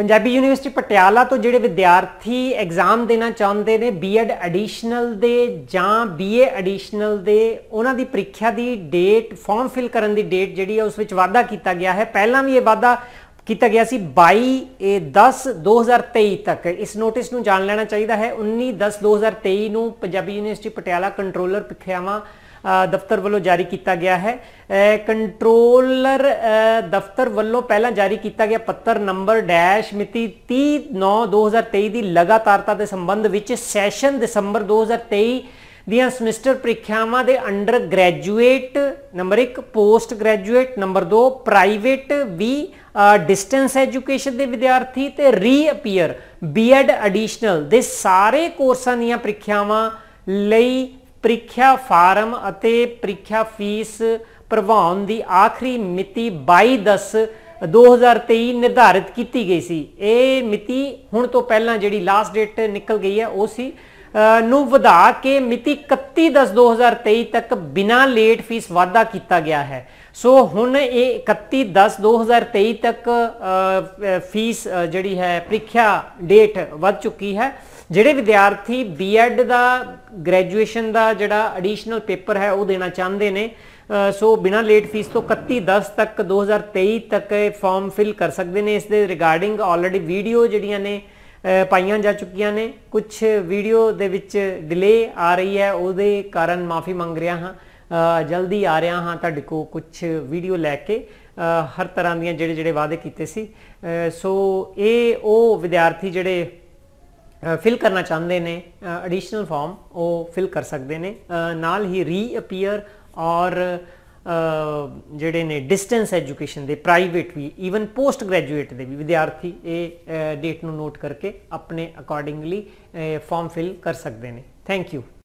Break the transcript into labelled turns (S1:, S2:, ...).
S1: Punjabi university Patiala ਤੋਂ ਜਿਹੜੇ ਵਿਦਿਆਰਥੀ ਐਗਜ਼ਾਮ ਦੇਣਾ ਚਾਹੁੰਦੇ ਨੇ ਬੀਐਡ ਐਡੀਸ਼ਨਲ ਦੇ ਜਾਂ ਬੀਏ ਐਡੀਸ਼ਨਲ ਦੇ ਉਹਨਾਂ ਦੀ ਪ੍ਰੀਖਿਆ ਦੀ ਡੇਟ ਫਾਰਮ ਫਿਲ ਕਰਨ ਦੀ ਡੇਟ ਜਿਹੜੀ ਹੈ ਉਸ ਵਿੱਚ ਵਾਅਦਾ ਕੀਤਾ ਗਿਆ ਹੈ ਪਹਿਲਾਂ ਵੀ ਇਹ ਵਾਅਦਾ ਕੀਤਾ ਗਿਆ ਸੀ 22 10 2023 ਤੱਕ ਇਸ ਨੋਟਿਸ ਨੂੰ ਜਾਣ ਲੈਣਾ ਚਾਹੀਦਾ ਹੈ 19 10 2023 ਨੂੰ ਪੰਜਾਬੀ ਯੂਨੀਵਰਸਿਟੀ ਪਟਿਆਲਾ ਕੰਟਰੋਲਰ ਪ੍ਰੀਖਿਆਵਾਂ ਦਫ਼ਤਰ ਵੱਲੋਂ ਜਾਰੀ ਕੀਤਾ ਗਿਆ ਹੈ ਕੰਟਰੋਲਰ ਦਫ਼ਤਰ ਵੱਲੋਂ ਪਹਿਲਾਂ ਜਾਰੀ ਕੀਤਾ ਗਿਆ ਪੱਤਰ ਨੰਬਰ ਡੈਸ਼ ਮਿਤੀ 30 9 2023 ਦੀ ਲਗਾਤਾਰਤਾ ਦੇ ਸੰਬੰਧ ਵਿੱਚ ਸੈਸ਼ਨ ਦਸੰਬਰ 2023 ਦੀਆਂ ਸਮੈਸਟਰ ਪ੍ਰੀਖਿਆਵਾਂ ਦੇ undergraduate number 1 postgraduate number 2 private ਵੀ ਡਿਸਟੈਂਸ ਐਜੂਕੇਸ਼ਨ ਦੇ ਵਿਦਿਆਰਥੀ ਤੇ ਰੀਅਪੀਅਰ ਬੀਐਡ ਐਡੀਸ਼ਨਲ ਦੇ ਸਾਰੇ ਕੋਰਸਾਂ ਦੀਆਂ ਪ੍ਰੀਖਿਆਵਾਂ ਲਈ ਪ੍ਰੀਖਿਆ ਫਾਰਮ ਅਤੇ ਪ੍ਰੀਖਿਆ ਫੀਸ ਭਰਵਾਉਣ ਦੀ ਆਖਰੀ ਮਿਤੀ 22 2023 ਨਿਰਧਾਰਿਤ ਕੀਤੀ ਗਈ ਸੀ ਇਹ ਮਿਤੀ ਹੁਣ ਤੋਂ ਪਹਿਲਾਂ ਜਿਹੜੀ ਲਾਸਟ ਡੇਟ ਨਿਕਲ ਗਈ ਹੈ ਉਹ ਸੀ ਨੂੰ ਵਧਾ ਕੇ ਮਿਤੀ 31/10/2023 ਤੱਕ ਬਿਨਾ ਲੇਟ ਫੀਸ ਵਾਧਾ ਕੀਤਾ ਗਿਆ ਹੈ ਸੋ ਹੁਣ ਇਹ 31/10/2023 ਤੱਕ ਫੀਸ ਜਿਹੜੀ ਹੈ ਪ੍ਰੀਖਿਆ ਡੇਟ ਵੱਧ ਚੁੱਕੀ ਹੈ ਜਿਹੜੇ ਵਿਦਿਆਰਥੀ ਬੀਐਡ ਦਾ ਗ੍ਰੈਜੂਏਸ਼ਨ ਦਾ ਜਿਹੜਾ ਐਡੀਸ਼ਨਲ ਪੇਪਰ ਹੈ ਉਹ ਦੇਣਾ ਚਾਹੁੰਦੇ ਨੇ ਸੋ ਬਿਨਾ ਲੇਟ ਫੀਸ ਤੋਂ 31/10 ਤੱਕ 2023 ਤੱਕ ਫਾਰਮ ਫਿਲ ਕਰ ਸਕਦੇ ਨੇ ਇਸ ਦੇ ਰਿਗਾਰਡਿੰਗ ਆਲਰੇਡੀ ਵੀਡੀਓ ਜਿਹੜੀਆਂ ਨੇ ਪਾਈਆਂ ਜਾ ਚੁੱਕੀਆਂ ਨੇ ਕੁਝ ਵੀਡੀਓ ਦੇ ਵਿੱਚ ਡਿਲੇ ਆ ਰਹੀ ਹੈ ਉਹਦੇ ਕਾਰਨ ਮਾਫੀ ਮੰਗ ਰਿਹਾ ਹਾਂ ਜਲਦੀ ਆ ਰਿਹਾ ਹਾਂ ਤੁਹਾਡੇ ਕੋ ਕੁਝ ਵੀਡੀਓ ਲੈ ਕੇ ਹਰ ਤਰ੍ਹਾਂ ਦੀਆਂ ਜਿਹੜੇ ਜਿਹੜੇ ਵਾਅਦੇ ਕੀਤੇ ਸੀ ਸੋ ਇਹ ਉਹ ਵਿਦਿਆਰਥੀ ਜਿਹੜੇ ਫਿਲ ਕਰਨਾ ਚਾਹੁੰਦੇ ਨੇ ਐਡੀਸ਼ਨਲ ਫਾਰਮ ਉਹ ਫਿਲ ਕਰ ਸਕਦੇ ਨੇ ਨਾਲ ਹੀ ਰੀਅਪੀਅਰ ਔਰ ਜਿਹੜੇ ਨੇ ਡਿਸਟੈਂਸ ਐਜੂਕੇਸ਼ਨ ਦੇ ਪ੍ਰਾਈਵੇਟ ਵੀ ਈਵਨ ਪੋਸਟ ਗ੍ਰੈਜੂਏਟ ਦੇ ਵੀ ਵਿਦਿਆਰਥੀ ਇਹ ਡੇਟ ਨੂੰ ਨੋਟ ਕਰਕੇ ਆਪਣੇ ਅਕੋਰਡਿੰਗਲੀ ਫਾਰਮ ਫਿਲ ਕਰ ਸਕਦੇ ਨੇ ਥੈਂਕ ਯੂ